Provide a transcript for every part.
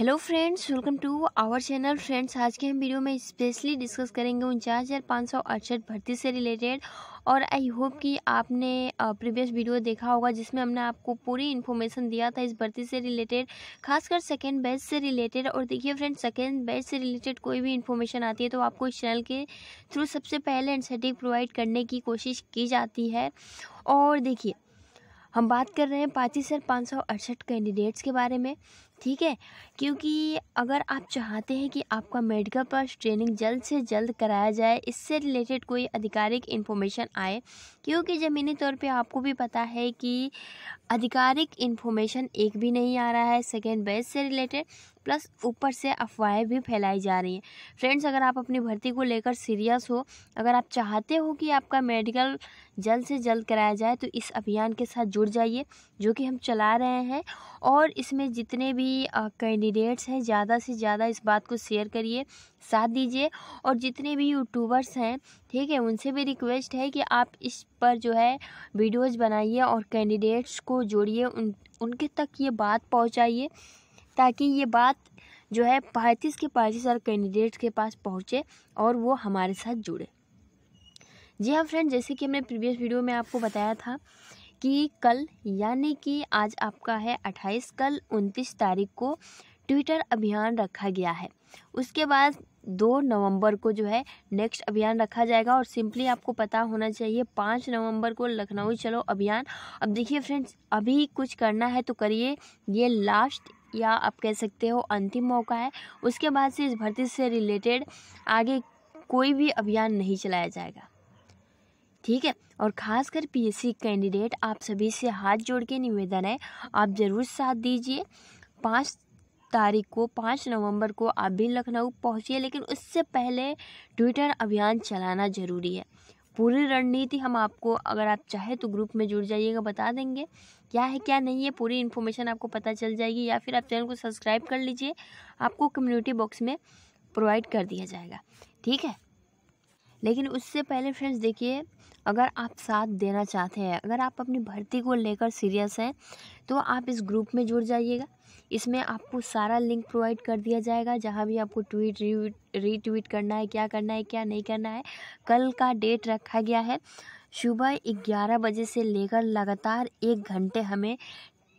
hello friends welcome to our channel friends आज के हम वीडियो में स्पेशली डिस्कस करेंगे उनचास हज़ार पाँच सौ अड़सठ भर्ती से रिलेटेड और आई होप कि आपने प्रीवियस वीडियो देखा होगा जिसमें हमने आपको पूरी इन्फॉर्मेशन दिया था इस भर्ती से रिलेटेड खासकर सेकेंड बैच से रिलेटेड और देखिए फ्रेंड्स सेकेंड बैच से रिलेटेड कोई भी इन्फॉर्मेशन आती है तो आपको इस चैनल के थ्रू सबसे पहले एंड प्रोवाइड करने की कोशिश की जाती है और देखिए हम बात कर रहे हैं पाँच हज़ार पाँच सौ अड़सठ कैंडिडेट्स के बारे में ठीक है क्योंकि अगर आप चाहते हैं कि आपका मेडिकल पास ट्रेनिंग जल्द से जल्द कराया जाए इससे रिलेटेड कोई आधिकारिक इन्फॉर्मेशन आए क्योंकि ज़मीनी तौर पे आपको भी पता है कि आधिकारिक इन्फॉर्मेशन एक भी नहीं आ रहा है सेकेंड बैच से रिलेटेड प्लस ऊपर से अफवाहें भी फैलाई जा रही हैं फ्रेंड्स अगर आप अपनी भर्ती को लेकर सीरियस हो अगर आप चाहते हो कि आपका मेडिकल जल्द से जल्द कराया जाए तो इस अभियान के साथ जुड़ जाइए जो कि हम चला रहे हैं और इसमें जितने भी भी कैंडिडेट्स हैं ज़्यादा से ज़्यादा इस बात को शेयर करिए साथ दीजिए और जितने भी यूट्यूबर्स हैं ठीक है उनसे भी रिक्वेस्ट है कि आप इस पर जो है वीडियोज़ बनाइए और कैंडिडेट्स को जोड़िए उन उनके तक ये बात पहुँचाइए ताकि ये बात जो है पैंतीस के पैंतीस और कैंडिडेट्स के पास पहुँचे और वो हमारे साथ जुड़े जी हाँ फ्रेंड जैसे कि हमने प्रीवियस वीडियो में आपको बताया था कि कल यानी कि आज आपका है अट्ठाईस कल उनतीस तारीख को ट्विटर अभियान रखा गया है उसके बाद दो नवंबर को जो है नेक्स्ट अभियान रखा जाएगा और सिंपली आपको पता होना चाहिए पाँच नवंबर को लखनऊ चलो अभियान अब देखिए फ्रेंड्स अभी कुछ करना है तो करिए ये लास्ट या आप कह सकते हो अंतिम मौका है उसके बाद से इस भर्ती से रिलेटेड आगे कोई भी अभियान नहीं चलाया जाएगा ठीक है और खासकर पीएससी कैंडिडेट आप सभी से हाथ जोड़ के निवेदन है आप ज़रूर साथ दीजिए पाँच तारीख को पाँच नवंबर को आप भी लखनऊ पहुँचिए लेकिन उससे पहले ट्विटर अभियान चलाना ज़रूरी है पूरी रणनीति हम आपको अगर आप चाहे तो ग्रुप में जुड़ जाइएगा बता देंगे क्या है क्या नहीं है पूरी इन्फॉर्मेशन आपको पता चल जाएगी या फिर आप चैनल को सब्सक्राइब कर लीजिए आपको कम्युनिटी बॉक्स में प्रोवाइड कर दिया जाएगा ठीक है लेकिन उससे पहले फ्रेंड्स देखिए अगर आप साथ देना चाहते हैं अगर आप अपनी भर्ती को लेकर सीरियस हैं तो आप इस ग्रुप में जुड़ जाइएगा इसमें आपको सारा लिंक प्रोवाइड कर दिया जाएगा जहाँ भी आपको ट्वीट रीट्वीट करना है क्या करना है क्या नहीं करना है कल का डेट रखा गया है सुबह ग्यारह बजे से लेकर लगातार एक घंटे हमें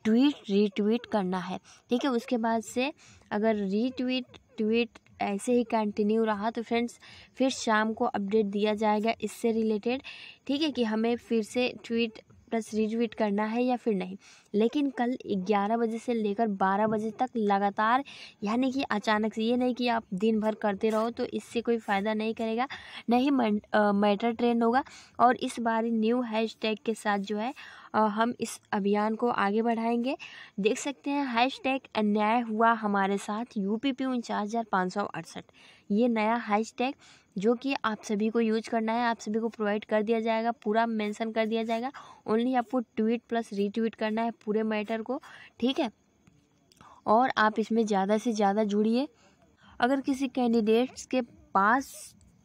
ट्वीट रीट्वीट करना है ठीक है उसके बाद से अगर रीट्वीट ट्वीट ऐसे ही कंटिन्यू रहा तो फ्रेंड्स फिर शाम को अपडेट दिया जाएगा इससे रिलेटेड ठीक है कि हमें फिर से ट्वीट प्लस रिट्वीट करना है या फिर नहीं लेकिन कल 11 बजे से लेकर 12 बजे तक लगातार यानी कि अचानक से ये नहीं कि आप दिन भर करते रहो तो इससे कोई फ़ायदा नहीं करेगा नहीं मैटर ट्रेंड होगा और इस बार न्यू हैशटैग के साथ जो है हम इस अभियान को आगे बढ़ाएंगे देख सकते हैं हैश टैग अन्याय हुआ हमारे साथ यू पी पी उनचास हज़ार पाँच सौ अड़सठ ये नया हैश टैग जो कि आप सभी को यूज करना है आप सभी को प्रोवाइड कर दिया जाएगा पूरा मेंशन कर दिया जाएगा ओनली आपको ट्वीट प्लस रीट्वीट करना है पूरे मैटर को ठीक है और आप इसमें ज़्यादा से ज़्यादा जुड़िए अगर किसी कैंडिडेट्स के पास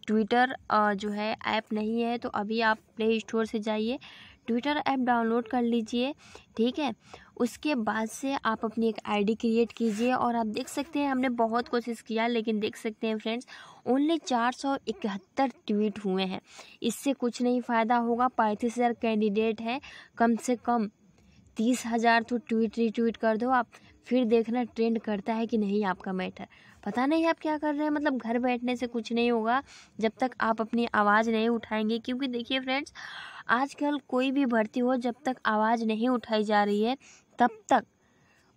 ट्विटर जो है ऐप नहीं है तो अभी आप प्ले स्टोर से जाइए ट्विटर ऐप डाउनलोड कर लीजिए ठीक है उसके बाद से आप अपनी एक आईडी क्रिएट कीजिए और आप देख सकते हैं हमने बहुत कोशिश किया लेकिन देख सकते हैं फ्रेंड्स ओनली चार सौ इकहत्तर ट्वीट हुए हैं इससे कुछ नहीं फ़ायदा होगा पैंतीस हज़ार कैंडिडेट हैं कम से कम तीस हज़ार तो ट्वीट रिट्वीट कर दो आप फिर देखना ट्रेंड करता है कि नहीं आपका मैटर पता नहीं आप क्या कर रहे हैं मतलब घर बैठने से कुछ नहीं होगा जब तक आप अपनी आवाज़ नहीं उठाएंगे क्योंकि देखिए फ्रेंड्स आजकल कोई भी भर्ती हो जब तक आवाज़ नहीं उठाई जा रही है तब तक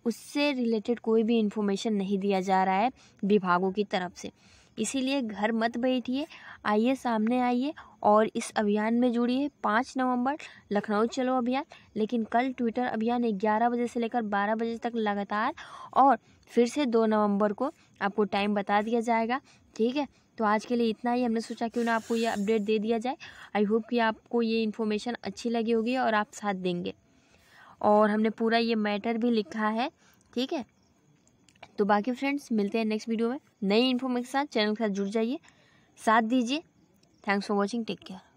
उससे रिलेटेड कोई भी इन्फॉर्मेशन नहीं दिया जा रहा है विभागों की तरफ से इसीलिए घर मत बैठिए आइए सामने आइए और इस अभियान में जुड़िए पाँच नवंबर लखनऊ चलो अभियान लेकिन कल ट्विटर अभियान ग्यारह बजे से लेकर बारह बजे तक लगातार और फिर से दो नवंबर को आपको टाइम बता दिया जाएगा ठीक है तो आज के लिए इतना ही हमने सोचा क्यों ना आपको ये अपडेट दे दिया जाए आई होप कि आपको ये इन्फॉर्मेशन अच्छी लगी होगी और आप साथ देंगे और हमने पूरा ये मैटर भी लिखा है ठीक है तो बाकी फ्रेंड्स मिलते हैं नेक्स्ट वीडियो में नई इन्फॉर्मेशन के साथ चैनल के साथ जुड़ जाइए साथ दीजिए thanks for watching take care